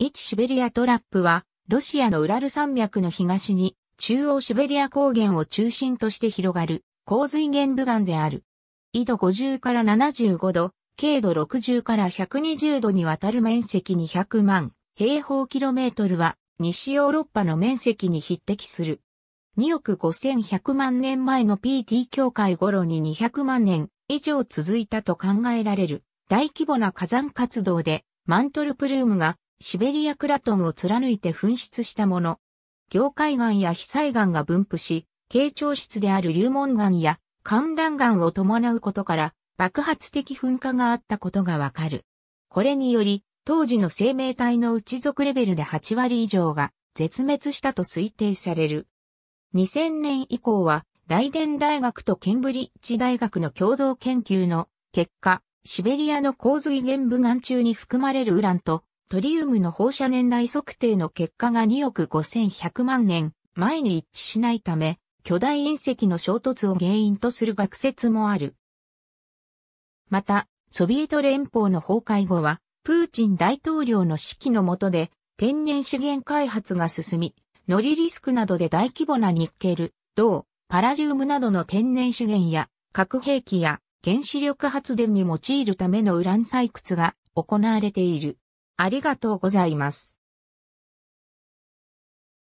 一シベリアトラップは、ロシアのウラル山脈の東に、中央シベリア高原を中心として広がる、洪水源部岩である。緯度50から75度、経度60から120度にわたる面積200万平方キロメートルは、西ヨーロッパの面積に匹敵する。2億5100万年前の PT 境界頃に200万年以上続いたと考えられる大規模な火山活動でマントルプルームがシベリアクラトンを貫いて噴出したもの。凝灰岩や被災岩が分布し、傾聴室である流門岩や寒暖岩を伴うことから爆発的噴火があったことがわかる。これにより、当時の生命体の内属レベルで8割以上が絶滅したと推定される。2000年以降は、ライデン大学とケンブリッジ大学の共同研究の結果、シベリアの洪水原部岩中に含まれるウランとトリウムの放射年代測定の結果が2億5100万年前に一致しないため、巨大隕石の衝突を原因とする学説もある。また、ソビエト連邦の崩壊後は、プーチン大統領の指揮の下で、天然資源開発が進み、ノリリスクなどで大規模なニッケル、銅、パラジウムなどの天然資源や、核兵器や原子力発電に用いるためのウラン採掘が行われている。ありがとうございます。